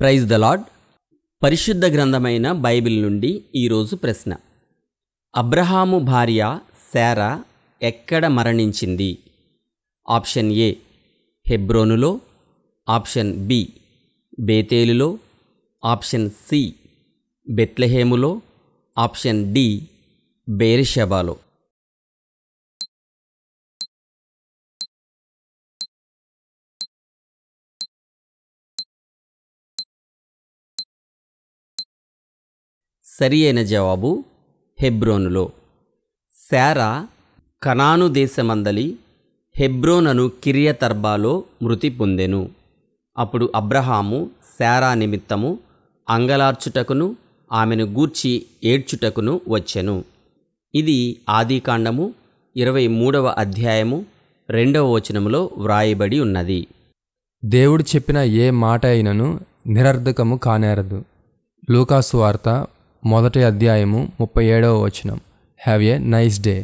praise the lord పరిశుద్ధ గ్రంథమైన Bible నుండి ఈరోజు ప్రశ్న అబ్రహాము భార్య శారా ఎక్కడ మరణించింది ఆప్షన్ ఏ హెబ్రోనులో ఆప్షన్ బి బేతేలులో ఆప్షన్ సి బెత్లెహేములో ఆప్షన్ డి బేరిషబాలో సరి అయిన జవాబు హెబ్రోనులో శారా కనాను దేశమందలి హెబ్రోనను కిరియతర్బాలో మృతి పొందెను అప్పుడు అబ్రహాము శారా నిమిత్తము అంగలార్చుటకును ఆమెను గూర్చి ఏడ్చుటకును వచ్చెను ఇది ఆదికాండము ఇరవై మూడవ అధ్యాయము రెండవ వచనములో వ్రాయబడి ఉన్నది దేవుడు చెప్పిన ఏ మాట అయినను నిరర్ధకము కానేరదు లూకాసు వార్త మొదటి అధ్యాయము ముప్పై ఏడవ వచనం హ్యావ్ ఏ నైస్ డే